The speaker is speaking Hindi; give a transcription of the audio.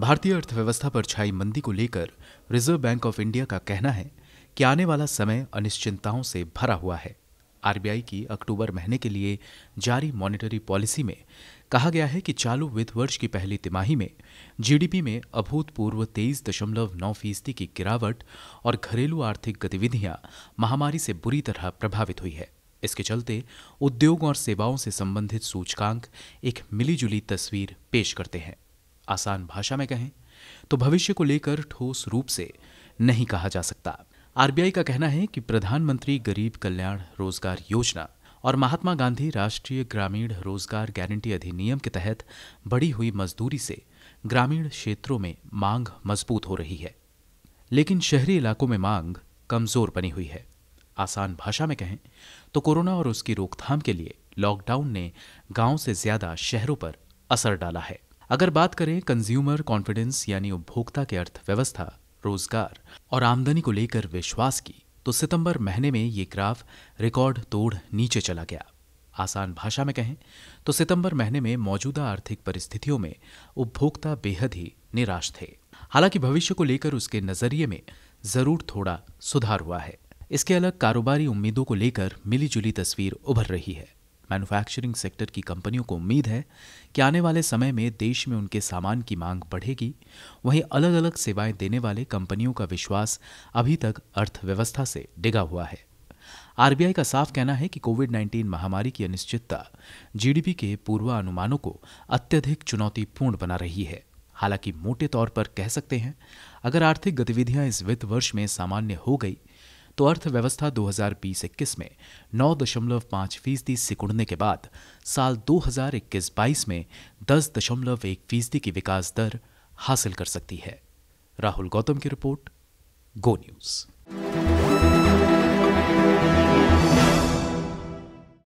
भारतीय अर्थव्यवस्था पर छाई मंदी को लेकर रिजर्व बैंक ऑफ इंडिया का कहना है कि आने वाला समय अनिश्चितताओं से भरा हुआ है आरबीआई की अक्टूबर महीने के लिए जारी मॉनेटरी पॉलिसी में कहा गया है कि चालू वित्त वर्ष की पहली तिमाही में जीडीपी में अभूतपूर्व तेईस दशमलव नौ फीसदी की गिरावट और घरेलू आर्थिक गतिविधियां महामारी से बुरी तरह प्रभावित हुई है इसके चलते उद्योग और सेवाओं से संबंधित सूचकांक एक मिलीजुली तस्वीर पेश करते हैं आसान भाषा में कहें तो भविष्य को लेकर ठोस रूप से नहीं कहा जा सकता आरबीआई का कहना है कि प्रधानमंत्री गरीब कल्याण रोजगार योजना और महात्मा गांधी राष्ट्रीय ग्रामीण रोजगार गारंटी अधिनियम के तहत बढ़ी हुई मजदूरी से ग्रामीण क्षेत्रों में मांग मजबूत हो रही है लेकिन शहरी इलाकों में मांग कमजोर बनी हुई है आसान भाषा में कहें तो कोरोना और उसकी रोकथाम के लिए लॉकडाउन ने गांव से ज्यादा शहरों पर असर डाला है अगर बात करें कंज्यूमर कॉन्फिडेंस यानी उपभोक्ता के अर्थव्यवस्था रोजगार और आमदनी को लेकर विश्वास की तो सितंबर महीने में ये ग्राफ रिकॉर्ड तोड़ नीचे चला गया आसान भाषा में कहें तो सितंबर महीने में मौजूदा आर्थिक परिस्थितियों में उपभोक्ता बेहद ही निराश थे हालांकि भविष्य को लेकर उसके नजरिए में जरूर थोड़ा सुधार हुआ है इसके अलग कारोबारी उम्मीदों को लेकर मिलीजुली तस्वीर उभर रही है मैन्युफैक्चरिंग सेक्टर की कंपनियों को उम्मीद है कि आने वाले समय में देश में उनके सामान की मांग बढ़ेगी वहीं अलग अलग सेवाएं देने वाले कंपनियों का विश्वास अभी तक अर्थव्यवस्था से डिगा हुआ है आरबीआई का साफ कहना है कि कोविड 19 महामारी की अनिश्चितता जीडीपी के पूर्वानुमानों को अत्यधिक चुनौतीपूर्ण बना रही है हालांकि मोटे तौर पर कह सकते हैं अगर आर्थिक गतिविधियां इस वित्त वर्ष में सामान्य हो गई तो अर्थव्यवस्था बीस इक्कीस में 9.5 फीसदी सिकुड़ने के बाद साल 2021-22 में 10.1 फीसदी की विकास दर हासिल कर सकती है राहुल गौतम की रिपोर्ट गो न्यूज़